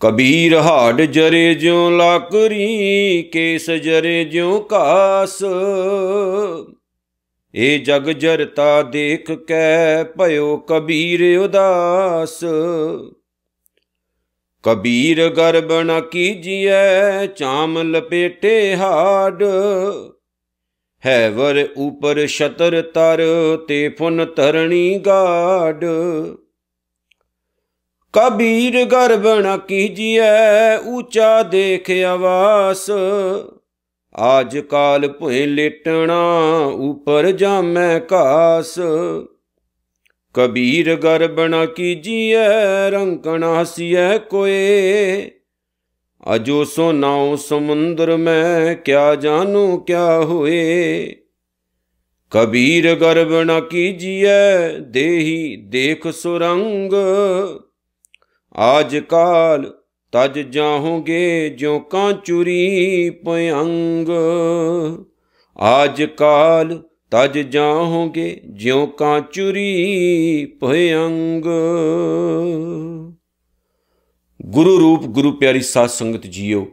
ਕਬੀਰ ਹਾੜ ਜਰੇ ਜਿਉ ਲਾਕਰੀ ਕੇਸ ਜਰੇ ਜਿਉ ਕਾਸ ਏ ਜਗ ਜਰਤਾ ਦੇਖ ਕੈ ਭਇਓ ਕਬੀਰ ਉਦਾਸ ਕਬੀਰ ਗਰਬ ਨ ਕੀਜੀਐ ਚਾਮ ਲਪੇਟੇ ਹਾੜ ਹੈ ਵਰ ਉਪਰ ਛਤਰ ਤਰ ਤੇ ਫੁਨ ਤਰਣੀ ਗਾੜ ਕਬੀਰ ਗਰਭ ਨ ਕੀਜੀਐ ਊਚਾ ਦੇਖ ਆਵਾਸ ਆਜ ਕਾਲ ਭੁਏ ਲੇਟਣਾ ਉਪਰ ਜਾਮੈ ਕਾਸ ਕਬੀਰ ਗਰਭ ਨ ਕੀਜੀਐ ਰੰਕਣਾ ਹਸੀਐ ਕੋਏ ਅਜੋ ਸੋ ਨਾਉ ਸਮੁੰਦਰ ਮੈਂ ਕਿਆ ਜਾਣੂ ਕਿਆ ਹੋਏ ਕਬੀਰ ਗਰਬ ਨ ਕੀਜੀਐ ਦੇਹੀ ਦੇਖ ਸੁਰੰਗ ਆਜ ਕਾਲ ਤਜ ਜਾਹੋਗੇ ਜਿਉ ਕਾਂ ਚੁਰੀ ਭਯੰਗ ਆਜ ਕਾਲ ਤਜ ਜਾਹੋਗੇ ਜਿਉ ਕਾਂ ਚੁਰੀ ਭਯੰਗ ਗੁਰੂ ਰੂਪ ਗੁਰੂ ਪਿਆਰੀ ਸਾਧ ਸੰਗਤ ਜੀਓ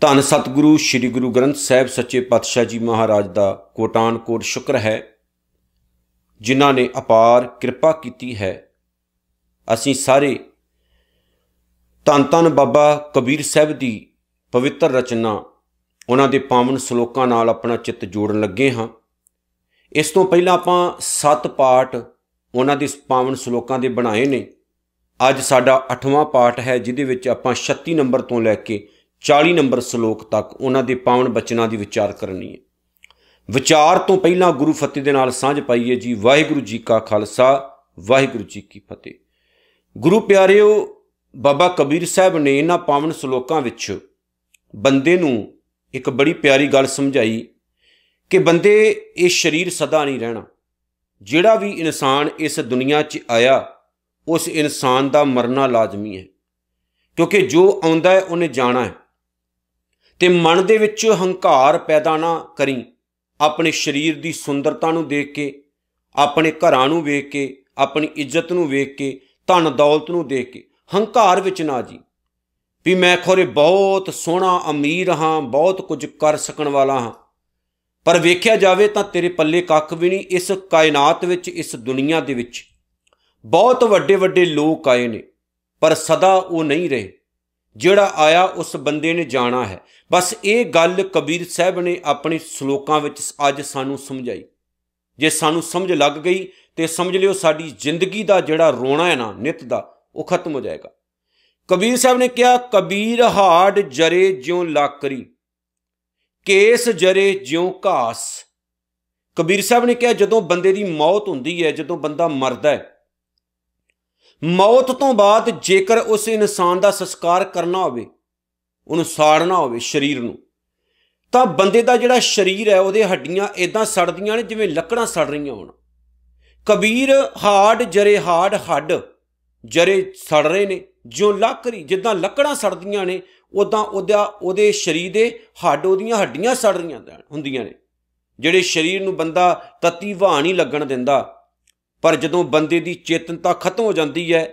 ਧੰਨ ਸਤਿਗੁਰੂ ਸ੍ਰੀ ਗੁਰੂ ਗ੍ਰੰਥ ਸਾਹਿਬ ਸੱਚੇ ਪਾਤਸ਼ਾਹ ਜੀ ਮਹਾਰਾਜ ਦਾ ਕੋਟਾਨ ਕੋਟ ਸ਼ੁਕਰ ਹੈ ਜਿਨ੍ਹਾਂ ਨੇ ਅਪਾਰ ਕਿਰਪਾ ਕੀਤੀ ਹੈ ਅਸੀਂ ਸਾਰੇ ਤਨ ਤਨ ਬਾਬਾ ਕਬੀਰ ਸਾਹਿਬ ਦੀ ਪਵਿੱਤਰ ਰਚਨਾ ਉਹਨਾਂ ਦੇ ਪਾਵਨ ਸ਼ਲੋਕਾਂ ਨਾਲ ਆਪਣਾ ਚਿੱਤ ਜੋੜਨ ਲੱਗੇ ਹਾਂ ਇਸ ਤੋਂ ਪਹਿਲਾਂ ਆਪਾਂ ਸੱਤ ਪਾਠ ਉਹਨਾਂ ਦੇ ਪਾਵਨ ਸ਼ਲੋਕਾਂ ਦੇ ਬਣਾਏ ਨੇ ਅੱਜ ਸਾਡਾ 8ਵਾਂ ਪਾਠ ਹੈ ਜਿਹਦੇ ਵਿੱਚ ਆਪਾਂ 36 ਨੰਬਰ ਤੋਂ ਲੈ ਕੇ 40 ਨੰਬਰ ਸ਼ਲੋਕ ਤੱਕ ਉਹਨਾਂ ਦੇ ਪਾਵਨ ਬਚਨਾਂ ਦੀ ਵਿਚਾਰ ਕਰਨੀ ਹੈ ਵਿਚਾਰ ਤੋਂ ਪਹਿਲਾਂ ਗੁਰੂ ਫਤਿਹ ਦੇ ਨਾਲ ਸਾਂਝ ਪਾਈਏ ਜੀ ਵਾਹਿਗੁਰੂ ਜੀ ਕਾ ਖਾਲਸਾ ਵਾਹਿਗੁਰੂ ਜੀ ਕੀ ਫਤਿਹ ਗੁਰੂ ਪਿਆਰਿਓ ਬਾਬਾ ਕਬੀਰ ਸਾਹਿਬ ਨੇ ਇਹਨਾਂ ਪਾਵਨ ਸ਼ਲੋਕਾਂ ਵਿੱਚ ਬੰਦੇ ਨੂੰ ਇੱਕ ਬੜੀ ਪਿਆਰੀ ਗੱਲ ਸਮਝਾਈ ਕਿ ਬੰਦੇ ਇਹ ਸਰੀਰ ਸਦਾ ਨਹੀਂ ਰਹਿਣਾ ਜਿਹੜਾ ਵੀ ਇਨਸਾਨ ਇਸ ਦੁਨੀਆ 'ਚ ਆਇਆ ਉਸ ਇਨਸਾਨ ਦਾ ਮਰਨਾ ਲਾਜ਼ਮੀ ਹੈ ਕਿਉਂਕਿ ਜੋ ਆਉਂਦਾ ਹੈ ਉਹਨੇ ਜਾਣਾ ਹੈ ਤੇ ਮਨ ਦੇ ਵਿੱਚ ਹੰਕਾਰ ਪੈਦਾ ਨਾ ਕਰੀ ਆਪਣੇ ਸਰੀਰ ਦੀ ਸੁੰਦਰਤਾ ਨੂੰ ਦੇਖ ਕੇ ਆਪਣੇ ਘਰਾਂ ਨੂੰ ਵੇਖ ਕੇ ਆਪਣੀ ਇੱਜ਼ਤ ਨੂੰ ਵੇਖ ਕੇ ਧਨ ਦੌਲਤ ਨੂੰ ਦੇਖ ਕੇ ਹੰਕਾਰ ਵਿੱਚ ਨਾ ਜੀ ਵੀ ਮੈਂ ਖੋਰੇ ਬਹੁਤ ਸੋਹਣਾ ਅਮੀਰ ਹਾਂ ਬਹੁਤ ਕੁਝ ਕਰ ਸਕਣ ਵਾਲਾ ਹਾਂ ਪਰ ਵੇਖਿਆ ਜਾਵੇ ਤਾਂ ਤੇਰੇ ਪੱਲੇ ਕੱਖ ਵੀ ਨਹੀਂ ਇਸ ਕਾਇਨਾਤ ਵਿੱਚ ਇਸ ਦੁਨੀਆ ਦੇ ਵਿੱਚ ਬਹੁਤ ਵੱਡੇ ਵੱਡੇ ਲੋਕ ਆਏ ਨੇ ਪਰ ਸਦਾ ਉਹ ਨਹੀਂ ਰਹੇ ਜਿਹੜਾ ਆਇਆ ਉਸ ਬੰਦੇ ਨੇ ਜਾਣਾ ਹੈ ਬਸ ਇਹ ਗੱਲ ਕਬੀਰ ਸਾਹਿਬ ਨੇ ਆਪਣੇ ਸ਼ਲੋਕਾਂ ਵਿੱਚ ਅੱਜ ਸਾਨੂੰ ਸਮਝਾਈ ਜੇ ਸਾਨੂੰ ਸਮਝ ਲੱਗ ਗਈ ਤੇ ਸਮਝ ਲਿਓ ਸਾਡੀ ਜ਼ਿੰਦਗੀ ਦਾ ਜਿਹੜਾ ਰੋਣਾ ਹੈ ਨਾ ਨਿਤ ਦਾ ਉਹ ਖਤਮ ਹੋ ਜਾਏਗਾ ਕਬੀਰ ਸਾਹਿਬ ਨੇ ਕਿਹਾ ਕਬੀਰ ਹਾੜ ਜਰੇ ਜਿਉ ਲਾਕਰੀ ਕੇਸ ਜਰੇ ਜਿਉ ਘਾਸ ਕਬੀਰ ਸਾਹਿਬ ਨੇ ਕਿਹਾ ਜਦੋਂ ਬੰਦੇ ਦੀ ਮੌਤ ਹੁੰਦੀ ਹੈ ਜਦੋਂ ਬੰਦਾ ਮਰਦਾ ਹੈ ਮੌਤ ਤੋਂ ਬਾਅਦ ਜੇਕਰ ਉਸ ਇਨਸਾਨ ਦਾ ਸੰਸਕਾਰ ਕਰਨਾ ਹੋਵੇ ਉਹਨੂੰ ਸਾੜਨਾ ਹੋਵੇ ਸਰੀਰ ਨੂੰ ਤਾਂ ਬੰਦੇ ਦਾ ਜਿਹੜਾ ਸਰੀਰ ਹੈ ਉਹਦੇ ਹੱਡੀਆਂ ਇਦਾਂ ਸੜਦੀਆਂ ਨੇ ਜਿਵੇਂ ਲੱਕੜਾਂ ਸੜ ਰਹੀਆਂ ਹੋਣ ਕਬੀਰ ਹਾਰਡ ਜਰੇ ਹਾਰਡ ਹੱਡ ਜਰੇ ਸੜ ਰਹੇ ਨੇ ਜਿਉਂ ਲੱਕੜੀ ਜਿੱਦਾਂ ਲੱਕੜਾਂ ਸੜਦੀਆਂ ਨੇ ਉਦਾਂ ਉਹਦਾ ਉਹਦੇ ਸਰੀਰ ਦੇ ਹੱਡ ਉਹਦੀਆਂ ਹੱਡੀਆਂ ਸੜ ਰਹੀਆਂ ਹੁੰਦੀਆਂ ਨੇ ਜਿਹੜੇ ਸਰੀਰ ਨੂੰ ਬੰਦਾ ਤਤੀ ਵਾਹ ਨਹੀਂ ਲੱਗਣ ਦਿੰਦਾ ਪਰ ਜਦੋਂ ਬੰਦੇ ਦੀ ਚੇਤਨਤਾ ਖਤਮ ਹੋ ਜਾਂਦੀ ਹੈ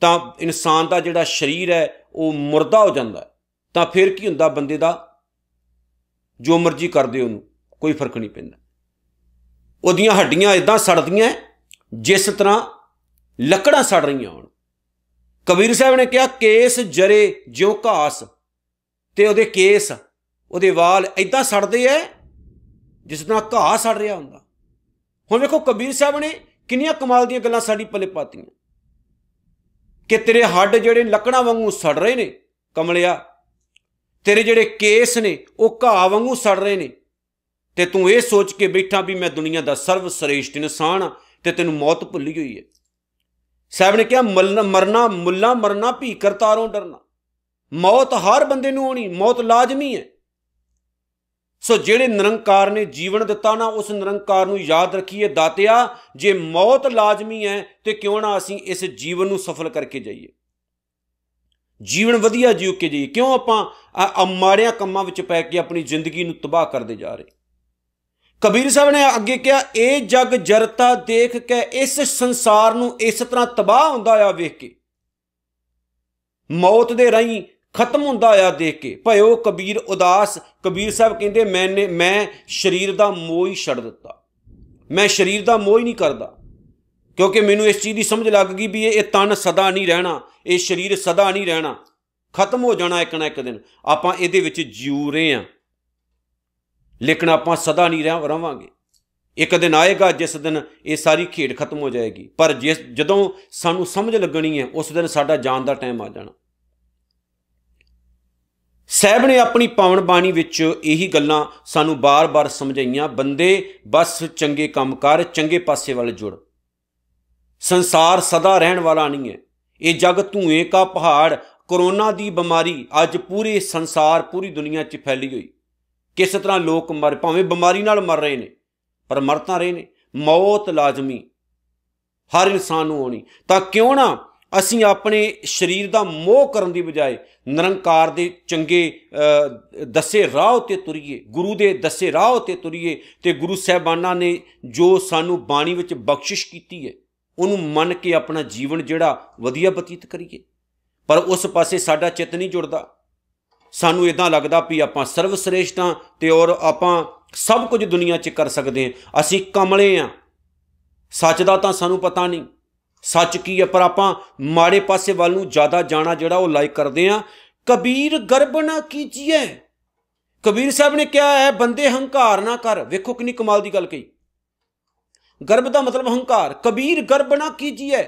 ਤਾਂ ਇਨਸਾਨ ਦਾ ਜਿਹੜਾ ਸਰੀਰ ਹੈ ਉਹ ਮਰਦਾ ਹੋ ਜਾਂਦਾ ਤਾਂ ਫਿਰ ਕੀ ਹੁੰਦਾ ਬੰਦੇ ਦਾ ਜੋ ਮਰਜ਼ੀ ਕਰਦੇ ਉਹਨੂੰ ਕੋਈ ਫਰਕ ਨਹੀਂ ਪੈਂਦਾ ਉਹਦੀਆਂ ਹੱਡੀਆਂ ਇਦਾਂ ਸੜਦੀਆਂ ਜਿਸ ਤਰ੍ਹਾਂ ਲੱਕੜਾਂ ਸੜ ਰਹੀਆਂ ਹੋਣ ਕਬੀਰ ਸਾਹਿਬ ਨੇ ਕਿਹਾ ਕੇਸ ਜਰੇ ਜਿਉ ਘਾਸ ਤੇ ਉਹਦੇ ਕੇਸ ਉਹਦੇ ਵਾਲ ਇਦਾਂ ਸੜਦੇ ਐ ਜਿਸ ਤਰ੍ਹਾਂ ਘਾਹ ਸੜ ਰਿਹਾ ਹੁੰਦਾ ਹੁਣ ਵੇਖੋ ਕਬੀਰ ਸਾਹਿਬ ਨੇ ਕਿੰਨੀਆਂ ਕਮਾਲ ਦੀਆਂ ਗੱਲਾਂ ਸਾਡੀ ਪੱਲੇ ਪਾਤੀਆਂ ਕਿ ਤੇਰੇ ਹੱਡ ਜਿਹੜੇ ਲੱਕੜਾਂ ਵਾਂਗੂ ਸੜ ਰਹੇ ਨੇ ਕਮਲਿਆ ਤੇਰੇ ਜਿਹੜੇ ਕੇਸ ਨੇ ਉਹ ਘਾਹ ਵਾਂਗੂ ਸੜ ਰਹੇ ਨੇ ਤੇ ਤੂੰ ਇਹ ਸੋਚ ਕੇ ਬੈਠਾ ਵੀ ਮੈਂ ਦੁਨੀਆ ਦਾ ਸਰਵ ਸ੍ਰੇਸ਼ਟ ਇਨਸਾਨ ਤੇ ਤੈਨੂੰ ਮੌਤ ਭੁੱਲੀ ਹੋਈ ਹੈ ਸਾਹਿਬ ਨੇ ਕਿਹਾ ਮਰਨਾ ਮੁੱਲਾ ਮਰਨਾ ਭੀ ਕਰਤਾਰੋਂ ਡਰਨਾ ਮੌਤ ਹਰ ਬੰਦੇ ਨੂੰ ਆਉਣੀ ਮੌਤ ਲਾਜ਼ਮੀ ਹੈ ਸੋ ਜਿਹੜੇ ਨਿਰੰਕਾਰ ਨੇ ਜੀਵਨ ਦਿੱਤਾ ਨਾ ਉਸ ਨਿਰੰਕਾਰ ਨੂੰ ਯਾਦ ਰੱਖੀਏ ਦਾਤਿਆ ਜੇ ਮੌਤ ਲਾਜ਼ਮੀ ਹੈ ਤੇ ਕਿਉਂ ਨਾ ਅਸੀਂ ਇਸ ਜੀਵਨ ਨੂੰ ਸਫਲ ਕਰਕੇ ਜਾਈਏ ਜੀਵਨ ਵਧੀਆ ਜੀਉ ਕੇ ਜਾਈਏ ਕਿਉਂ ਆਪਾਂ ਆ ਮਾੜਿਆਂ ਕੰਮਾਂ ਵਿੱਚ ਪੈ ਕੇ ਆਪਣੀ ਜ਼ਿੰਦਗੀ ਨੂੰ ਤਬਾਹ ਕਰਦੇ ਜਾ ਰਹੇ ਕਬੀਰ ਸਾਹਿਬ ਨੇ ਅੱਗੇ ਕਿਹਾ ਇਹ ਜਗ ਜਰਤਾ ਦੇਖ ਕੇ ਇਸ ਸੰਸਾਰ ਨੂੰ ਇਸ ਤਰ੍ਹਾਂ ਤਬਾਹ ਹੁੰਦਾ ਆ ਵੇਖ ਕੇ ਮੌਤ ਦੇ ਰਹੀਂ ਖਤਮ ਹੁੰਦਾ ਆ ਦੇਖ ਕੇ ਭਇਓ ਕਬੀਰ ਉਦਾਸ ਕਬੀਰ ਸਾਹਿਬ ਕਹਿੰਦੇ ਮੈਨੇ ਮੈਂ ਸਰੀਰ ਦਾ ਮੋਹ ਹੀ ਛੱਡ ਦਿੱਤਾ ਮੈਂ ਸਰੀਰ ਦਾ ਮੋਹ ਹੀ ਨਹੀਂ ਕਰਦਾ ਕਿਉਂਕਿ ਮੈਨੂੰ ਇਸ ਚੀਜ਼ ਦੀ ਸਮਝ ਲੱਗ ਗਈ ਵੀ ਇਹ ਤਨ ਸਦਾ ਨਹੀਂ ਰਹਿਣਾ ਇਹ ਸਰੀਰ ਸਦਾ ਨਹੀਂ ਰਹਿਣਾ ਖਤਮ ਹੋ ਜਾਣਾ ਇੱਕ ਨਾ ਇੱਕ ਦਿਨ ਆਪਾਂ ਇਹਦੇ ਵਿੱਚ ਜੀਉ ਰਹੇ ਆ ਲੇਕਿਨ ਆਪਾਂ ਸਦਾ ਨਹੀਂ ਰਵਾਂਗੇ ਇੱਕ ਦਿਨ ਆਏਗਾ ਜਿਸ ਦਿਨ ਇਹ ਸਾਰੀ ਖੇਡ ਖਤਮ ਹੋ ਜਾਏਗੀ ਪਰ ਜਿਸ ਜਦੋਂ ਸਾਨੂੰ ਸਮਝ ਲੱਗਣੀ ਹੈ ਉਸ ਦਿਨ ਸਾਡਾ ਜਾਣ ਦਾ ਟਾਈਮ ਆ ਜਾਣਾ ਸਹਿਬ ਨੇ ਆਪਣੀ ਪਾਵਨ ਬਾਣੀ ਵਿੱਚ ਇਹੀ ਗੱਲਾਂ ਸਾਨੂੰ ਬਾਰ-ਬਾਰ ਸਮਝਾਈਆਂ ਬੰਦੇ ਬਸ ਚੰਗੇ ਕੰਮ ਕਰ ਚੰਗੇ ਪਾਸੇ ਵੱਲ ਜੁੜ ਸੰਸਾਰ ਸਦਾ ਰਹਿਣ ਵਾਲਾ ਨਹੀਂ ਹੈ ਇਹ ਜਗ ਧੂਏ ਕਾ ਪਹਾੜ ਕਰੋਨਾ ਦੀ ਬਿਮਾਰੀ ਅੱਜ ਪੂਰੇ ਸੰਸਾਰ ਪੂਰੀ ਦੁਨੀਆ 'ਚ ਫੈਲੀ ਹੋਈ ਕਿਸ ਤਰ੍ਹਾਂ ਲੋਕ ਮਰ ਭਾਵੇਂ ਬਿਮਾਰੀ ਨਾਲ ਮਰ ਰਹੇ ਨੇ ਪਰ ਮਰ ਤਾਂ ਰਹੇ ਨੇ ਮੌਤ ਲਾਜ਼ਮੀ ਹਰ ਇਨਸਾਨ ਨੂੰ ਆਉਣੀ ਤਾਂ ਕਿਉਂ ਨਾ ਅਸੀਂ ਆਪਣੇ ਸਰੀਰ ਦਾ ਮੋਹ ਕਰਨ ਦੀ ਬਜਾਏ ਨਿਰੰਕਾਰ ਦੇ ਚੰਗੇ ਦੱਸੇ ਰਾਹ ਉਤੇ ਤੁਰੀਏ ਗੁਰੂ ਦੇ ਦੱਸੇ ਰਾਹ ਉਤੇ ਤੁਰੀਏ ਤੇ ਗੁਰੂ ਸਹਿਬਾਨਾਂ ਨੇ ਜੋ ਸਾਨੂੰ ਬਾਣੀ ਵਿੱਚ ਬਖਸ਼ਿਸ਼ ਕੀਤੀ ਹੈ ਉਹਨੂੰ ਮੰਨ ਕੇ ਆਪਣਾ ਜੀਵਨ ਜਿਹੜਾ ਵਧੀਆ ਬਤੀਤ ਕਰੀਏ ਪਰ ਉਸ ਪਾਸੇ ਸਾਡਾ ਚਿੱਤ ਨਹੀਂ ਜੁੜਦਾ ਸਾਨੂੰ ਇਦਾਂ ਲੱਗਦਾ ਵੀ ਆਪਾਂ ਸਰਵ ਸ੍ਰੇਸ਼ਟਾਂ ਤੇ ਔਰ ਆਪਾਂ ਸਭ ਕੁਝ ਦੁਨੀਆ 'ਚ ਕਰ ਸਕਦੇ ਹਾਂ ਅਸੀਂ ਕਮਲੇ ਆ ਸੱਚ ਦਾ ਤਾਂ ਸਾਨੂੰ ਪਤਾ ਨਹੀਂ ਸੱਚ ਕੀ ਹੈ ਪਰ ਆਪਾਂ ਮਾੜੇ ਪਾਸੇ ਵੱਲ ਨੂੰ ਜ਼ਿਆਦਾ ਜਾਣਾ ਜਿਹੜਾ ਉਹ ਲਾਈਕ ਕਰਦੇ ਆ ਕਬੀਰ ਗਰਬ ਨਾ ਕੀਜੀਏ ਕਬੀਰ ਸਾਹਿਬ ਨੇ ਕਿਹਾ ਹੈ ਬੰਦੇ ਹੰਕਾਰ ਨਾ ਕਰ ਵੇਖੋ ਕਿੰਨੀ ਕਮਾਲ ਦੀ ਗੱਲ ਕਹੀ ਗਰਬ ਦਾ ਮਤਲਬ ਹੰਕਾਰ ਕਬੀਰ ਗਰਬ ਨਾ ਕੀਜੀਏ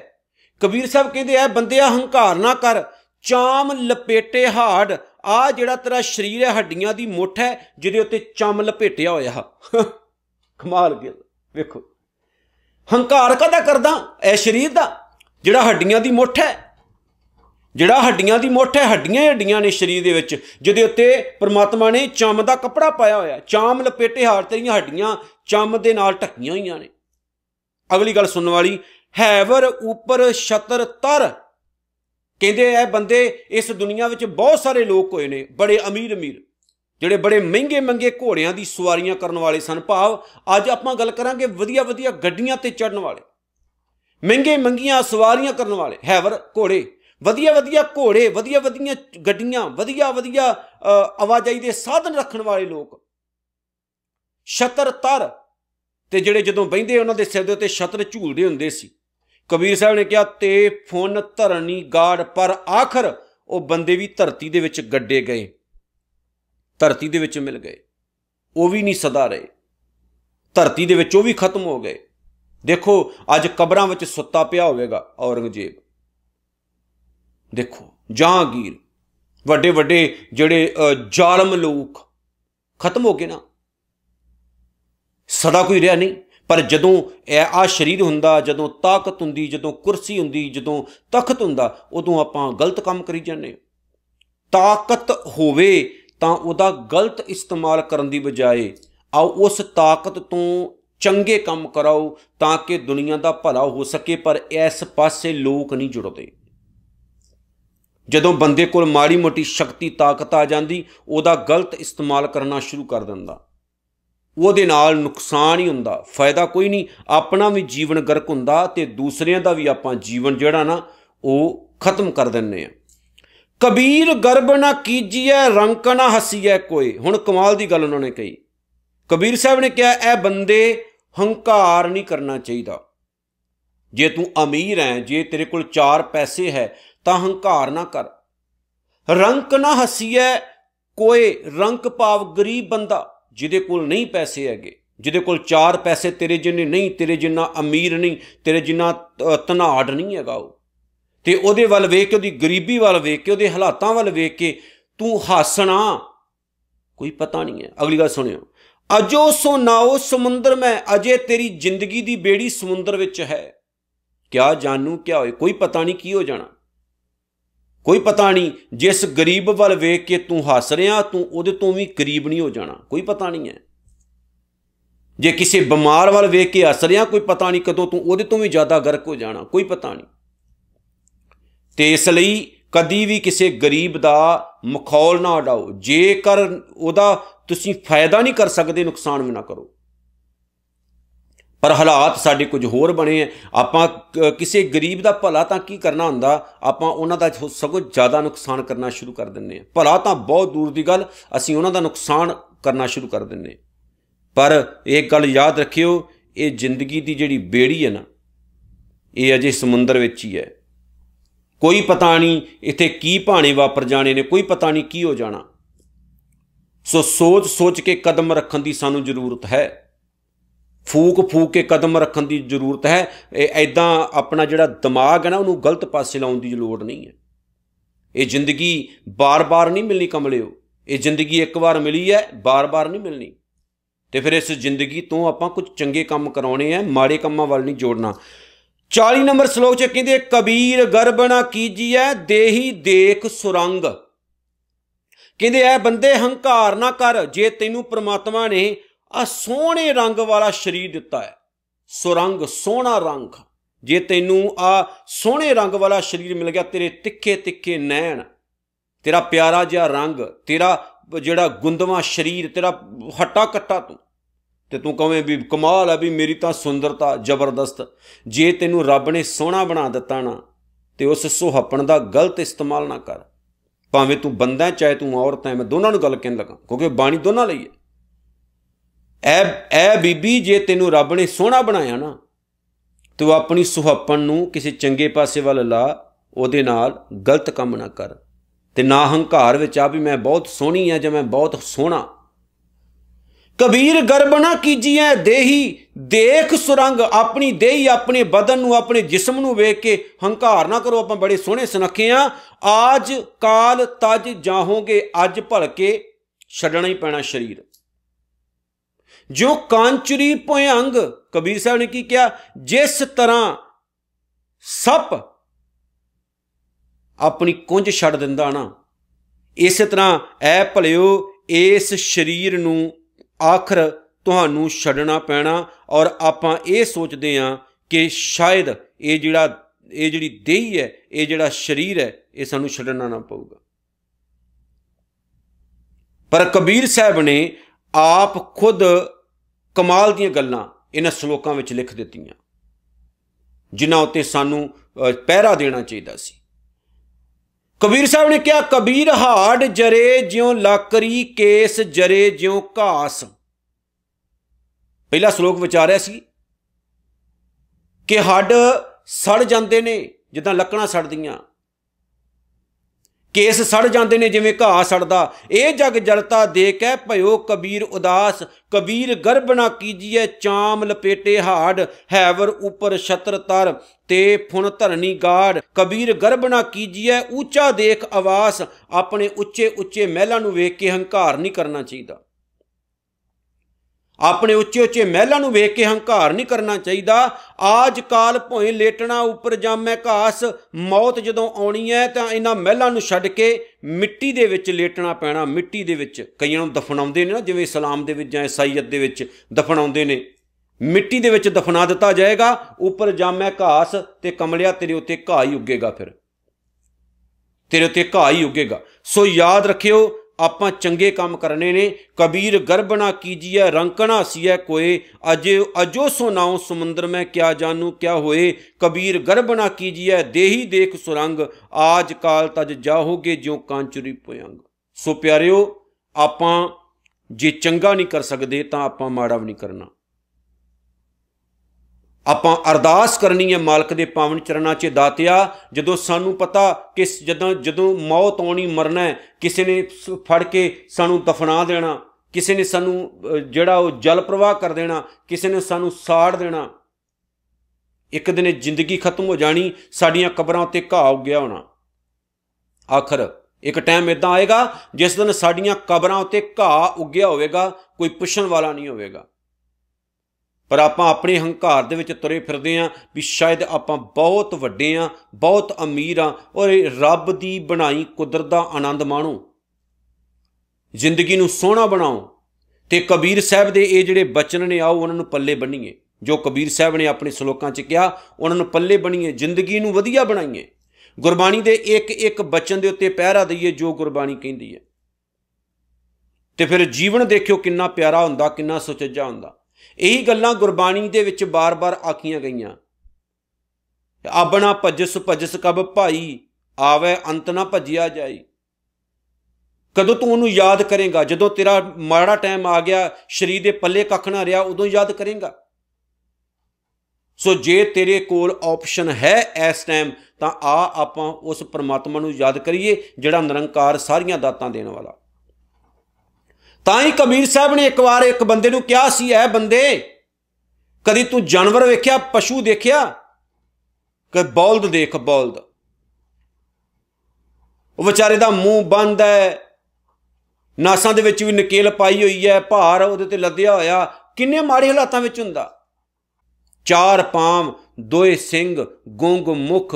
ਕਬੀਰ ਸਾਹਿਬ ਕਹਿੰਦੇ ਆ ਬੰਦਿਆ ਹੰਕਾਰ ਨਾ ਕਰ ਚਾਮ ਲਪੇਟੇ ਹਾੜ ਆ ਜਿਹੜਾ ਤੇਰਾ ਸਰੀਰ ਹੈ ਹੱਡੀਆਂ ਦੀ ਮੁੱਠ ਹੈ ਜਿਹਦੇ ਉੱਤੇ ਚਮ ਲਪੇਟਿਆ ਹੋਇਆ ਕਮਾਲ ਗੱਲ ਵੇਖੋ ਹੰਕਾਰ ਕਦਾ ਕਰਦਾ ਐ ਸਰੀਰ ਦਾ ਜਿਹੜਾ ਹੱਡੀਆਂ ਦੀ ਮੁੱਠ ਹੈ ਜਿਹੜਾ ਹੱਡੀਆਂ ਦੀ ਮੁੱਠ ਹੈ ਹੱਡੀਆਂ ਹੱਡੀਆਂ ਨੇ ਸਰੀਰ ਦੇ ਵਿੱਚ ਜਿਹਦੇ ਉੱਤੇ ਪ੍ਰਮਾਤਮਾ ਨੇ ਚਮ ਦਾ ਕੱਪੜਾ ਪਾਇਆ ਹੋਇਆ ਚਾਮ ਲਪੇਟੇ ਹਾਰ ਤੇਰੀਆਂ ਹੱਡੀਆਂ ਚਮ ਦੇ ਨਾਲ ਢੱਕੀਆਂ ਹੋਈਆਂ ਨੇ ਅਗਲੀ ਗੱਲ ਸੁਣਨ ਵਾਲੀ ਹੈਵਰ ਉੱਪਰ ਛਤਰ ਤਰ ਕਹਿੰਦੇ ਇਹ ਬੰਦੇ ਇਸ ਦੁਨੀਆ ਵਿੱਚ ਬਹੁਤ ਸਾਰੇ ਲੋਕ ਹੋਏ ਨੇ ਬੜੇ ਅਮੀਰ ਅਮੀਰ ਜਿਹੜੇ ਬੜੇ ਮਹਿੰਗੇ ਮੰਗੇ ਘੋੜਿਆਂ ਦੀ ਸਵਾਰੀਆਂ ਕਰਨ ਵਾਲੇ ਸਨ ਭਾਵ ਅੱਜ ਆਪਾਂ ਗੱਲ ਕਰਾਂਗੇ ਵਧੀਆ ਵਧੀਆ ਗੱਡੀਆਂ ਤੇ ਚੜਨ ਵਾਲੇ ਮਹਿੰਗੇ ਮੰਗੀਆਂ ਸਵਾਰੀਆਂ ਕਰਨ ਵਾਲੇ ਹੈਵਰ ਘੋੜੇ ਵਧੀਆ ਵਧੀਆ ਘੋੜੇ ਵਧੀਆ ਵਧੀਆ ਗੱਡੀਆਂ ਵਧੀਆ ਵਧੀਆ ਆਵਾਜਾਈ ਦੇ ਸਾਧਨ ਰੱਖਣ ਵਾਲੇ ਲੋਕ ਸ਼ਤਰ ਤਰ ਤੇ ਜਿਹੜੇ ਜਦੋਂ ਬੈਂਦੇ ਉਹਨਾਂ ਦੇ ਸਿਰ ਦੇ ਉੱਤੇ ਛਤਰ ਝੂਲਦੇ ਹੁੰਦੇ ਸੀ ਕਬੀਰ ਸਾਹਿਬ ਨੇ ਕਿਹਾ ਤੇ ਫੁਨ ਧਰਨੀ ਗਾੜ ਪਰ ਆਖਰ ਉਹ ਬੰਦੇ ਵੀ ਧਰਤੀ ਦੇ ਵਿੱਚ ਗੱਡੇ ਗਏ ਧਰਤੀ ਦੇ ਵਿੱਚ ਮਿਲ ਗਏ ਉਹ ਵੀ ਨਹੀਂ ਸਦਾ ਰਹੇ ਧਰਤੀ ਦੇ ਵਿੱਚ ਉਹ ਵੀ ਖਤਮ ਹੋ ਗਏ ਦੇਖੋ ਅੱਜ ਕਬਰਾਂ ਵਿੱਚ ਸੁੱਤਾ ਪਿਆ ਹੋਵੇਗਾ ਔਰੰਗਜ਼ੇਬ ਦੇਖੋ ਜਹਾਂਗੀਰ ਵੱਡੇ ਵੱਡੇ ਜਿਹੜੇ ਜ਼ਾਲਮ ਲੋਕ ਖਤਮ ਹੋ ਗਏ ਨਾ ਸਦਾ ਕੋਈ ਰਿਹਾ ਨਹੀਂ ਪਰ ਜਦੋਂ ਇਹ ਆ ਸਰੀਰ ਹੁੰਦਾ ਜਦੋਂ ਤਾਕਤ ਹੁੰਦੀ ਜਦੋਂ ਕੁਰਸੀ ਹੁੰਦੀ ਜਦੋਂ ਤਖਤ ਹੁੰਦਾ ਉਦੋਂ ਆਪਾਂ ਗਲਤ ਕੰਮ ਕਰੀ ਜਾਂਦੇ ਤਾਕਤ ਹੋਵੇ ਤਾਂ ਉਹਦਾ ਗਲਤ ਇਸਤੇਮਾਲ ਕਰਨ ਦੀ ਬਜਾਏ ਆ ਉਸ ਤਾਕਤ ਤੋਂ ਚੰਗੇ ਕੰਮ ਕਰਾਓ ਤਾਂ ਕਿ ਦੁਨੀਆ ਦਾ ਭਲਾ ਹੋ ਸਕੇ ਪਰ ਇਸ ਪਾਸੇ ਲੋਕ ਨਹੀਂ ਜੁੜਦੇ ਜਦੋਂ ਬੰਦੇ ਕੋਲ ਮਾੜੀ ਮੋਟੀ ਸ਼ਕਤੀ ਤਾਕਤ ਆ ਜਾਂਦੀ ਉਹਦਾ ਗਲਤ ਇਸਤੇਮਾਲ ਕਰਨਾ ਸ਼ੁਰੂ ਕਰ ਦਿੰਦਾ ਉਹਦੇ ਨਾਲ ਨੁਕਸਾਨ ਹੀ ਹੁੰਦਾ ਫਾਇਦਾ ਕੋਈ ਨਹੀਂ ਆਪਣਾ ਵੀ ਜੀਵਨ ਗਰਕ ਹੁੰਦਾ ਤੇ ਦੂਸਰਿਆਂ ਦਾ ਵੀ ਆਪਾਂ ਜੀਵਨ ਜਿਹੜਾ ਨਾ ਉਹ ਖਤਮ ਕਰ ਦਿੰਨੇ ਆ ਕਬੀਰ ਗਰਬ ਨਾ ਕੀਜੀਐ ਰੰਕ ਨਾ ਹਸੀਐ ਕੋਈ ਹੁਣ ਕਮਾਲ ਦੀ ਗੱਲ ਉਹਨਾਂ ਨੇ ਕਹੀ ਕਬੀਰ ਸਾਹਿਬ ਨੇ ਕਿਹਾ ਇਹ ਬੰਦੇ ਹੰਕਾਰ ਨਹੀਂ ਕਰਨਾ ਚਾਹੀਦਾ ਜੇ ਤੂੰ ਅਮੀਰ ਹੈ ਜੇ ਤੇਰੇ ਕੋਲ 4 ਪੈਸੇ ਹੈ ਤਾਂ ਹੰਕਾਰ ਨਾ ਕਰ ਰੰਕ ਨਾ ਹਸੀਐ ਕੋਈ ਰੰਕ ਪਾਵ ਗਰੀਬ ਬੰਦਾ ਜਿਹਦੇ ਕੋਲ ਨਹੀਂ ਪੈਸੇ ਹੈਗੇ ਜਿਹਦੇ ਕੋਲ ਚਾਰ ਪੈਸੇ ਤੇਰੇ ਜਿੰਨੇ ਨਹੀਂ ਤੇਰੇ ਜਿੰਨਾ ਅਮੀਰ ਨਹੀਂ ਤੇਰੇ ਜਿੰਨਾ ਤਨਾੜ ਨਹੀਂ ਹੈਗਾ ਉਹ ਤੇ ਉਹਦੇ ਵੱਲ ਵੇਖ ਕੇ ਉਹਦੀ ਗਰੀਬੀ ਵੱਲ ਵੇਖ ਕੇ ਉਹਦੇ ਹਾਲਾਤਾਂ ਵੱਲ ਵੇਖ ਕੇ ਤੂੰ ਹਾਸਣਾ ਕੋਈ ਪਤਾ ਨਹੀਂ ਹੈ ਅਗਲੀ ਗੱਲ ਸੁਣਿਓ ਅਜੋ ਸੁਨਾਓ ਸਮੁੰਦਰ ਮੈਂ ਅਜੇ ਤੇਰੀ ਜ਼ਿੰਦਗੀ ਦੀ ਬੇੜੀ ਸਮੁੰਦਰ ਵਿੱਚ ਹੈ ਕਿਆ ਜਾਣੂ ਕਿਆ ਹੋਏ ਕੋਈ ਪਤਾ ਨਹੀਂ ਕੀ ਹੋ ਜਾਣਾ ਕੋਈ ਪਤਾ ਨਹੀਂ ਜਿਸ ਗਰੀਬ ਵੱਲ ਵੇਖ ਕੇ ਤੂੰ ਹੱਸ ਰਿਹਾ ਤੂੰ ਉਹਦੇ ਤੋਂ ਵੀ ਗਰੀਬ ਨਹੀਂ ਹੋ ਜਾਣਾ ਕੋਈ ਪਤਾ ਨਹੀਂ ਹੈ ਜੇ ਕਿਸੇ ਬਿਮਾਰ ਵੱਲ ਵੇਖ ਕੇ ਹੱਸ ਰਿਹਾ ਕੋਈ ਪਤਾ ਨਹੀਂ ਕਦੋਂ ਤੂੰ ਉਹਦੇ ਤੋਂ ਵੀ ਜ਼ਿਆਦਾ ਗਰਕ ਹੋ ਜਾਣਾ ਕੋਈ ਪਤਾ ਨਹੀਂ ਤੇ ਇਸ ਲਈ ਕਦੀ ਵੀ ਕਿਸੇ ਗਰੀਬ ਦਾ ਮਖੌਲ ਨਾ ਉਡਾਓ ਜੇਕਰ ਉਹਦਾ ਤੁਸੀਂ ਫਾਇਦਾ ਨਹੀਂ ਕਰ ਸਕਦੇ ਨੁਕਸਾਨ ਵੀ ਨਾ ਕਰੋ ਪਰ ਹਾਲਾਤ ਸਾਡੇ ਕੁਝ ਹੋਰ ਬਣੇ ਆ ਆਪਾਂ ਕਿਸੇ ਗਰੀਬ ਦਾ ਭਲਾ ਤਾਂ ਕੀ ਕਰਨਾ ਹੁੰਦਾ ਆਪਾਂ ਉਹਨਾਂ ਦਾ ਸਗੋਂ ਜ਼ਿਆਦਾ ਨੁਕਸਾਨ ਕਰਨਾ ਸ਼ੁਰੂ ਕਰ ਦਿੰਨੇ ਆ ਭਲਾ ਤਾਂ ਬਹੁਤ ਦੂਰ ਦੀ ਗੱਲ ਅਸੀਂ ਉਹਨਾਂ ਦਾ ਨੁਕਸਾਨ ਕਰਨਾ ਸ਼ੁਰੂ ਕਰ ਦਿੰਨੇ ਪਰ ਇਹ ਗੱਲ ਯਾਦ ਰੱਖਿਓ ਇਹ ਜ਼ਿੰਦਗੀ ਦੀ ਜਿਹੜੀ ਬੇੜੀ ਹੈ ਨਾ ਇਹ ਅਜੇ ਸਮੁੰਦਰ ਵਿੱਚ ਹੀ ਹੈ ਕੋਈ ਪਤਾ ਨਹੀਂ ਇੱਥੇ ਕੀ ਭਾਣੇ ਵਾਪਰ ਜਾਣੇ ਨੇ ਕੋਈ ਪਤਾ ਨਹੀਂ ਕੀ ਹੋ ਜਾਣਾ ਸੋ ਸੋਚ ਸੋਚ ਕੇ ਕਦਮ ਰੱਖਣ ਦੀ ਸਾਨੂੰ ਜ਼ਰੂਰਤ ਹੈ ਫੂਕ ਫੂਕ ਕੇ ਕਦਮ ਰੱਖਣ ਦੀ ਜ਼ਰੂਰਤ ਹੈ ਐਦਾਂ ਆਪਣਾ ਜਿਹੜਾ ਦਿਮਾਗ ਹੈ ਨਾ ਉਹਨੂੰ ਗਲਤ ਪਾਸੇ ਲਾਉਣ ਦੀ ਲੋੜ ਨਹੀਂ ਹੈ ਇਹ ਜ਼ਿੰਦਗੀ ਬਾਰ-ਬਾਰ ਨਹੀਂ ਮਿਲਣੀ ਕਮਲਿਓ ਇਹ ਜ਼ਿੰਦਗੀ ਇੱਕ ਵਾਰ ਮਿਲੀ ਹੈ ਬਾਰ-ਬਾਰ ਨਹੀਂ ਮਿਲਣੀ ਤੇ ਫਿਰ ਇਸ ਜ਼ਿੰਦਗੀ ਤੋਂ ਆਪਾਂ ਕੁਝ ਚੰਗੇ ਕੰਮ ਕਰਾਉਣੇ ਆ ਮਾੜੇ ਕੰਮਾਂ ਵੱਲ ਨਹੀਂ ਜੋੜਨਾ 40 ਨੰਬਰ ਸ਼ਲੋਕ ਚ ਕਹਿੰਦੇ ਕਬੀਰ ਗਰਬਣਾ ਕੀਜੀਐ ਦੇਹੀ ਦੇਖ ਸੁਰੰਗ ਕਹਿੰਦੇ ਐ ਬੰਦੇ ਹੰਕਾਰ ਨਾ ਕਰ ਜੇ ਤੈਨੂੰ ਪ੍ਰਮਾਤਮਾ ਨੇ ਆ ਸੋਹਣੇ ਰੰਗ ਵਾਲਾ ਸ਼ਰੀਰ ਦਿੱਤਾ ਹੈ ਸੁਰੰਗ ਸੋਹਣਾ ਰੰਗ ਜੇ ਤੈਨੂੰ ਆ ਸੋਹਣੇ ਰੰਗ ਵਾਲਾ ਸ਼ਰੀਰ ਮਿਲ ਗਿਆ ਤੇਰੇ ਤਿੱਖੇ ਤਿੱਖੇ ਨੈਣ ਤੇਰਾ ਪਿਆਰਾ ਜਿਹਾ ਰੰਗ ਤੇਰਾ ਜਿਹੜਾ ਗੁੰਦਵਾ ਸ਼ਰੀਰ ਤੇਰਾ ਹੱਟਾ ਕੱਟਾ ਤੂੰ ਤੇ ਤੂੰ ਕਵੇਂ ਵੀ ਕਮਾਲ ਆ ਵੀ ਮੇਰੀ ਤਾਂ ਸੁੰਦਰਤਾ ਜ਼ਬਰਦਸਤ ਜੇ ਤੈਨੂੰ ਰੱਬ ਨੇ ਸੋਹਣਾ ਬਣਾ ਦਿੱਤਾ ਨਾ ਤੇ ਉਸ ਸੁਹੱਪਣ ਦਾ ਗਲਤ ਇਸਤੇਮਾਲ ਨਾ ਕਰ ਭਾਵੇਂ ਤੂੰ ਬੰਦਾ ਚਾਹੇ ਤੂੰ ਔਰਤ ਹੈ ਮੈਂ ਦੋਨਾਂ ਨੂੰ ਗੱਲ ਕਹਿਣ ਲੱਗਾ ਕਿਉਂਕਿ ਬਾਣੀ ਦੋਨਾਂ ਲਈ ਹੈ ਐ ਐ ਬੀਬੀ ਜੇ ਤੈਨੂੰ ਰੱਬ ਨੇ ਸੋਹਣਾ ਬਣਾਇਆ ਨਾ ਤੂੰ ਆਪਣੀ ਸੁਹੱਪਣ ਨੂੰ ਕਿਸੇ ਚੰਗੇ ਪਾਸੇ ਵੱਲ ਲਾ ਉਹਦੇ ਨਾਲ ਗਲਤ ਕੰਮ ਨਾ ਕਰ ਤੇ ਨਾ ਹੰਕਾਰ ਵਿੱਚ ਆ ਵੀ ਮੈਂ ਬਹੁਤ ਸੋਹਣੀ ਆ ਜਾਂ ਮੈਂ ਬਹੁਤ ਸੋਹਣਾ ਕਬੀਰ ਗਰਬ ਨਾ ਕੀਜੀਐ ਦੇਹੀ ਦੇਖ ਸੁਰੰਗ ਆਪਣੀ ਦੇਹੀ ਆਪਣੇ ਬਦਨ ਨੂੰ ਆਪਣੇ ਜਿਸਮ ਨੂੰ ਵੇਖ ਕੇ ਹੰਕਾਰ ਨਾ ਕਰੋ ਆਪਾਂ ਬੜੇ ਸੋਹਣੇ ਸੁਨੱਖੇ ਆ ਆਜ ਕਾਲ ਤਜ ਜਾਹੋਗੇ ਅੱਜ ਭਲਕੇ ਛੱਡਣਾ ਹੀ ਪੈਣਾ ਸਰੀਰ ਜੋ ਕਾਂਚਰੀ ਭਯੰਗ ਕਬੀਰ ਸਾਹਿਬ ਨੇ ਕੀ ਕਿਹਾ ਜਿਸ ਤਰ੍ਹਾਂ ਸੱਪ ਆਪਣੀ ਕੁੰਝ ਛੱਡ ਦਿੰਦਾ ਨਾ ਇਸੇ ਤਰ੍ਹਾਂ ਐ ਭਲਿਓ ਇਸ ਸਰੀਰ ਨੂੰ ਆਖਰ ਤੁਹਾਨੂੰ ਛੱਡਣਾ ਪੈਣਾ ਔਰ ਆਪਾਂ ਇਹ ਸੋਚਦੇ ਆ ਕਿ ਸ਼ਾਇਦ ਇਹ ਜਿਹੜਾ ਇਹ ਜਿਹੜੀ ਦੇਹੀ ਹੈ ਇਹ ਜਿਹੜਾ ਸਰੀਰ ਹੈ ਇਹ ਸਾਨੂੰ ਛੱਡਣਾ ਨਾ ਪਊਗਾ ਪਰ ਕਬੀਰ ਸਾਹਿਬ ਨੇ ਆਪ ਖੁਦ ਕਮਾਲ ਦੀਆਂ ਗੱਲਾਂ ਇਹਨਾਂ ਸ਼ਲੋਕਾਂ ਵਿੱਚ ਲਿਖ ਦਿੱਤੀਆਂ ਜਿਨ੍ਹਾਂ ਉੱਤੇ ਸਾਨੂੰ ਪਹਿਰਾ ਦੇਣਾ ਚਾਹੀਦਾ ਸੀ ਕਬੀਰ ਸਾਹਿਬ ਨੇ ਕਿਹਾ ਕਬੀਰ ਹਾੜ ਜਰੇ ਜਿਉ ਲੱਕਰੀ ਕੇਸ ਜਰੇ ਜਿਉ ਘਾਸ ਪਹਿਲਾ ਸ਼ਲੋਕ ਵਿਚਾਰਿਆ ਸੀ ਕਿ ਹੱਡ ਸੜ ਜਾਂਦੇ ਨੇ ਜਿੱਦਾਂ ਲੱਕੜਾਂ ਸੜਦੀਆਂ ਕੇਸ ਸੜ ਜਾਂਦੇ ਨੇ ਜਿਵੇਂ ਘਾਹ ਸੜਦਾ ਇਹ ਜਗ ਜਲਤਾ ਦੇ ਕੇ ਭਇਓ ਕਬੀਰ ਉਦਾਸ ਕਬੀਰ ਗਰਬ ਨਾ ਕੀਜੀਐ ਚਾਮ ਲਪੇਟੇ ਹਾੜ ਹੈਵਰ ਉਪਰ ਛਤਰ ਤਰ ਤੇ ਫੁਣ ਧਰਨੀ ਗਾੜ ਕਬੀਰ ਗਰਬ ਨਾ ਕੀਜੀਐ ਉੱਚਾ ਦੇਖ ਆਵਾਸ ਆਪਣੇ ਉੱਚੇ ਉੱਚੇ ਮਹਿਲਾਂ ਨੂੰ ਵੇਖ ਕੇ ਹੰਕਾਰ ਨਹੀਂ ਕਰਨਾ ਚਾਹੀਦਾ ਆਪਣੇ ਉੱਚੇ ਉੱਚੇ ਮਹਿਲਾਂ ਨੂੰ ਵੇਖ ਕੇ ਹੰਕਾਰ ਨਹੀਂ ਕਰਨਾ ਚਾਹੀਦਾ ਆਜ ਕਾਲ ਭੋਏ ਲੇਟਣਾ ਉੱਪਰ ਜਾਮੈ ਘਾਸ ਮੌਤ ਜਦੋਂ ਆਉਣੀ ਹੈ ਤਾਂ ਇਹਨਾਂ ਮਹਿਲਾਂ ਨੂੰ ਛੱਡ ਕੇ ਮਿੱਟੀ ਦੇ ਵਿੱਚ ਲੇਟਣਾ ਪੈਣਾ ਮਿੱਟੀ ਦੇ ਵਿੱਚ ਕਈਆਂ ਨੂੰ ਦਫਨਾਉਂਦੇ ਨੇ ਨਾ ਜਿਵੇਂ ਇਸਲਾਮ ਦੇ ਵਿੱਚ ਜਾਂ ਈਸਾਈਅਤ ਦੇ ਵਿੱਚ ਦਫਨਾਉਂਦੇ ਨੇ ਮਿੱਟੀ ਦੇ ਵਿੱਚ ਦਫਨਾ ਦਿੱਤਾ ਜਾਏਗਾ ਉੱਪਰ ਜਾਮੈ ਘਾਸ ਤੇ ਕਮਲਿਆ ਤੇਰੇ ਉੱਤੇ ਘਾਹ ਹੀ ਉੱਗੇਗਾ ਫਿਰ ਤੇਰੇ ਉੱਤੇ ਘਾਹ ਹੀ ਉੱਗੇਗਾ ਸੋ ਯਾਦ ਰੱਖਿਓ ਆਪਾਂ ਚੰਗੇ ਕੰਮ ਕਰਨੇ ਨੇ ਕਬੀਰ ਗਰਬਣਾ ਨਾ ਕੀਜੀਐ ਰੰਕਣਾ ਸੀਐ ਕੋਏ ਅਜੇ ਅਜੋ ਸੁਨਾਉ ਸਮੁੰਦਰ ਮੈਂ ਕਿਆ ਜਾਨੂ ਕਿਆ ਹੋਏ ਕਬੀਰ ਗਰਬਣਾ ਨਾ ਕੀਜੀਐ ਦੇਹੀ ਦੇਖ ਸੁਰੰਗ ਆਜ ਕਾਲ ਤਜ ਜਾਹੋਗੇ ਜਿਉ ਕਾਂਚੁਰੀ ਪਯੰਗ ਸੋ ਪਿਆਰਿਓ ਆਪਾਂ ਜੇ ਚੰਗਾ ਨਹੀਂ ਕਰ ਸਕਦੇ ਤਾਂ ਆਪਾਂ ਮਾੜਾ ਵੀ ਨਹੀਂ ਕਰਨਾ ਆਪਾਂ ਅਰਦਾਸ ਕਰਨੀ ਹੈ ਮਾਲਕ ਦੇ ਪਾਵਨ ਚਰਨਾਂ 'ਚ ਦਾਤਿਆ ਜਦੋਂ ਸਾਨੂੰ ਪਤਾ ਕਿ ਜਦੋਂ ਜਦੋਂ ਮੌਤ ਆਉਣੀ ਮਰਨਾ ਹੈ ਕਿਸੇ ਨੇ ਫੜ ਕੇ ਸਾਨੂੰ ਦਫਨਾ ਦੇਣਾ ਕਿਸੇ ਨੇ ਸਾਨੂੰ ਜਿਹੜਾ ਉਹ ਜਲ ਪ੍ਰਵਾਹ ਕਰ ਦੇਣਾ ਕਿਸੇ ਨੇ ਸਾਨੂੰ ਸਾੜ ਦੇਣਾ ਇੱਕ ਦਿਨ ਜ਼ਿੰਦਗੀ ਖਤਮ ਹੋ ਜਾਣੀ ਸਾਡੀਆਂ ਕਬਰਾਂ ਉੱਤੇ ਘਾਹ ਉੱਗਿਆ ਹੋਣਾ ਆਖਰ ਇੱਕ ਟਾਈਮ ਇਦਾਂ ਆਏਗਾ ਜਿਸ ਦਿਨ ਸਾਡੀਆਂ ਕਬਰਾਂ ਉੱਤੇ ਘਾਹ ਉੱਗਿਆ ਹੋਵੇਗਾ ਕੋਈ ਪੁੱਛਣ ਵਾਲਾ ਨਹੀਂ ਹੋਵੇਗਾ ਪਰ ਆਪਾਂ ਆਪਣੇ ਹੰਕਾਰ ਦੇ ਵਿੱਚ ਤੁਰੇ ਫਿਰਦੇ ਆਂ ਵੀ ਸ਼ਾਇਦ ਆਪਾਂ ਬਹੁਤ ਵੱਡੇ ਆਂ ਬਹੁਤ ਅਮੀਰ ਆਂ ਔਰ ਰੱਬ ਦੀ ਬਣਾਈ ਕੁਦਰਤ ਦਾ ਆਨੰਦ ਮਾਣੋ ਜ਼ਿੰਦਗੀ ਨੂੰ ਸੋਹਣਾ ਬਣਾਓ ਤੇ ਕਬੀਰ ਸਾਹਿਬ ਦੇ ਇਹ ਜਿਹੜੇ ਬਚਨ ਨੇ ਆਓ ਉਹਨਾਂ ਨੂੰ ਪੱਲੇ ਬੰਨੀਏ ਜੋ ਕਬੀਰ ਸਾਹਿਬ ਨੇ ਆਪਣੇ ਸ਼ਲੋਕਾਂ 'ਚ ਕਿਹਾ ਉਹਨਾਂ ਨੂੰ ਪੱਲੇ ਬੰਨੀਏ ਜ਼ਿੰਦਗੀ ਨੂੰ ਵਧੀਆ ਬਣਾਈਏ ਗੁਰਬਾਣੀ ਦੇ ਇੱਕ ਇੱਕ ਬਚਨ ਦੇ ਉੱਤੇ ਪਹਿਰਾ ਦਈਏ ਜੋ ਗੁਰਬਾਣੀ ਕਹਿੰਦੀ ਹੈ ਤੇ ਫਿਰ ਜੀਵਨ ਦੇਖਿਓ ਕਿੰਨਾ ਪਿਆਰਾ ਹੁੰਦਾ ਕਿੰਨਾ ਸੁਚੱਜਾ ਹੁੰਦਾ ਇਹੀ ਗੱਲਾਂ ਗੁਰਬਾਣੀ ਦੇ ਵਿੱਚ ਬਾਰ-ਬਾਰ ਆਖੀਆਂ ਗਈਆਂ ਆਪਣਾ ਭਜਸ ਭਜਸ ਕਬ ਭਾਈ ਆਵੇ ਅੰਤ ਨਾ ਭਜਿਆ ਜਾਈ ਕਦੋਂ ਤੂੰ ਉਹਨੂੰ ਯਾਦ ਕਰੇਗਾ ਜਦੋਂ ਤੇਰਾ ਮਾੜਾ ਟਾਈਮ ਆ ਗਿਆ ਸ਼ਰੀਰ ਦੇ ਪੱਲੇ ਕੱਖ ਨਾ ਰਿਹਾ ਉਦੋਂ ਯਾਦ ਕਰੇਗਾ ਸੋ ਜੇ ਤੇਰੇ ਕੋਲ ਆਪਸ਼ਨ ਹੈ ਇਸ ਟਾਈਮ ਤਾਂ ਆ ਆਪਾਂ ਉਸ ਪਰਮਾਤਮਾ ਨੂੰ ਯਾਦ ਕਰੀਏ ਜਿਹੜਾ ਨਿਰੰਕਾਰ ਸਾਰੀਆਂ ਦਾਤਾਂ ਦੇਣ ਵਾਲਾ ਤਾਂ ਹੀ ਕਬੀਰ ਸਾਹਿਬ ਨੇ ਇੱਕ ਵਾਰ ਇੱਕ ਬੰਦੇ ਨੂੰ ਕਿਹਾ ਸੀ ਐ ਬੰਦੇ ਕਦੀ ਤੂੰ ਜਾਨਵਰ ਵੇਖਿਆ ਪਸ਼ੂ ਦੇਖਿਆ ਕਿ ਬੌਲਦ ਦੇਖ ਬੌਲਦ ਉਹ ਵਿਚਾਰੇ ਦਾ ਮੂੰਹ ਬੰਦ ਹੈ ਨਾਸਾਂ ਦੇ ਵਿੱਚ ਵੀ ਨਕੇਲ ਪਾਈ ਹੋਈ ਹੈ ਭਾਰ ਉਹਦੇ ਤੇ ਲੱਦਿਆ ਹੋਇਆ ਕਿੰਨੇ ਮਾੜੇ ਹਾਲਾਤਾਂ ਵਿੱਚ ਹੁੰਦਾ ਚਾਰ ਪਾਮ ਦੋਏ ਸਿੰਘ ਗੁੰਗ ਮੁਖ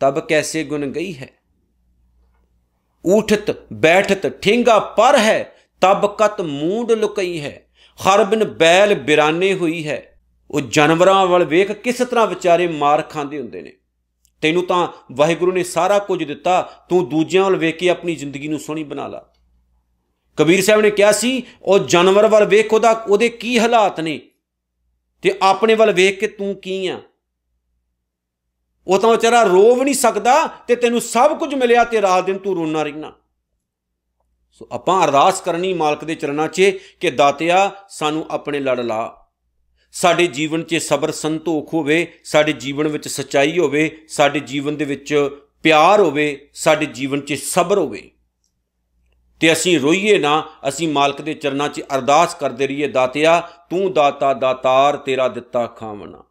ਤਬ ਕੈਸੇ ਗੁਣ ਗਈ ਹੈ ਉਠਤ ਬੈਠਤ ਠੇਂਗਾ ਪਰ ਹੈ ਤਬ ਕਤ ਮੂੰਡ ਲੁਕਈ ਹੈ ਖਰਬਨ ਬੈਲ ਬਿਰਾਨੇ ਹੋਈ ਹੈ ਉਹ ਜਾਨਵਰਾਂ ਵੱਲ ਵੇਖ ਕਿਸ ਤਰ੍ਹਾਂ ਵਿਚਾਰੇ ਮਾਰ ਖਾਂਦੇ ਹੁੰਦੇ ਨੇ ਤੈਨੂੰ ਤਾਂ ਵਾਹਿਗੁਰੂ ਨੇ ਸਾਰਾ ਕੁਝ ਦਿੱਤਾ ਤੂੰ ਦੂਜਿਆਂ ਵੱਲ ਵੇਖ ਕੇ ਆਪਣੀ ਜ਼ਿੰਦਗੀ ਨੂੰ ਸੋਹਣੀ ਬਣਾ ਲਾ ਕਬੀਰ ਸਾਹਿਬ ਨੇ ਕਿਹਾ ਸੀ ਉਹ ਜਾਨਵਰ ਵੱਲ ਵੇਖ ਉਹਦਾ ਉਹਦੇ ਕੀ ਹਾਲਾਤ ਨੇ ਤੇ ਆਪਣੇ ਵੱਲ ਵੇਖ ਕੇ ਤੂੰ ਕੀ ਆ ਉਹ ਤਾਂ ਵਿਚਾਰਾ ਰੋ ਵੀ ਨਹੀਂ ਸਕਦਾ ਤੇ ਤੈਨੂੰ ਸਭ ਕੁਝ ਮਿਲਿਆ ਤੇ ਰਾਤ ਦਿਨ ਤੂੰ ਰੋਣਾ ਰਹਿਣਾ ਸੋ ਆਪਾਂ ਅਰਦਾਸ ਕਰਨੀ ਮਾਲਕ ਦੇ ਚਰਨਾਂ 'ਚ ਕਿ ਦਾਤਿਆ ਸਾਨੂੰ ਆਪਣੇ ਲੜ ਲਾ ਸਾਡੇ ਜੀਵਨ 'ਚ ਸਬਰ ਸੰਤੋਖ ਹੋਵੇ ਸਾਡੇ ਜੀਵਨ ਵਿੱਚ ਸਚਾਈ ਹੋਵੇ ਸਾਡੇ ਜੀਵਨ ਦੇ ਵਿੱਚ ਪਿਆਰ ਹੋਵੇ ਸਾਡੇ ਜੀਵਨ 'ਚ ਸਬਰ ਹੋਵੇ ਤੇ ਅਸੀਂ ਰੋਈਏ ਨਾ ਅਸੀਂ ਮਾਲਕ ਦੇ ਚਰਨਾਂ 'ਚ ਅਰਦਾਸ ਕਰਦੇ ਰਹੀਏ ਦਾਤਿਆ ਤੂੰ ਦਾਤਾ ਦਾਤਾਰ ਤੇਰਾ ਦਿੱਤਾ ਖਾਵਣਾ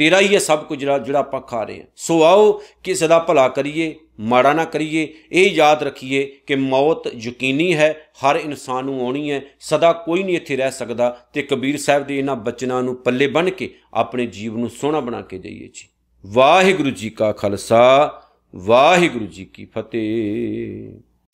ਤੇਰਾ ਹੀ ਹੈ ਸਭ ਕੁਝ ਜਿਹੜਾ ਜਿਹੜਾ ਆਪਾਂ ਖਾ ਰਹੇ ਹਾਂ ਸੋ ਆਓ ਕਿਸੇ ਦਾ ਭਲਾ ਕਰੀਏ ਮਾੜਾ ਨਾ ਕਰੀਏ ਇਹ ਯਾਦ ਰੱਖੀਏ ਕਿ ਮੌਤ ਯਕੀਨੀ ਹੈ ਹਰ ਇਨਸਾਨ ਨੂੰ ਆਉਣੀ ਹੈ ਸਦਾ ਕੋਈ ਨਹੀਂ ਇੱਥੇ ਰਹਿ ਸਕਦਾ ਤੇ ਕਬੀਰ ਸਾਹਿਬ ਦੇ ਇਹਨਾਂ ਬਚਨਾਂ ਨੂੰ ਪੱਲੇ ਬੰਨ ਕੇ ਆਪਣੇ ਜੀਵ ਨੂੰ ਸੋਹਣਾ ਬਣਾ ਕੇ ਜਾਈਏ ਜੀ ਵਾਹਿਗੁਰੂ ਜੀ ਕਾ ਖਾਲਸਾ ਵਾਹਿਗੁਰੂ ਜੀ ਕੀ ਫਤਿਹ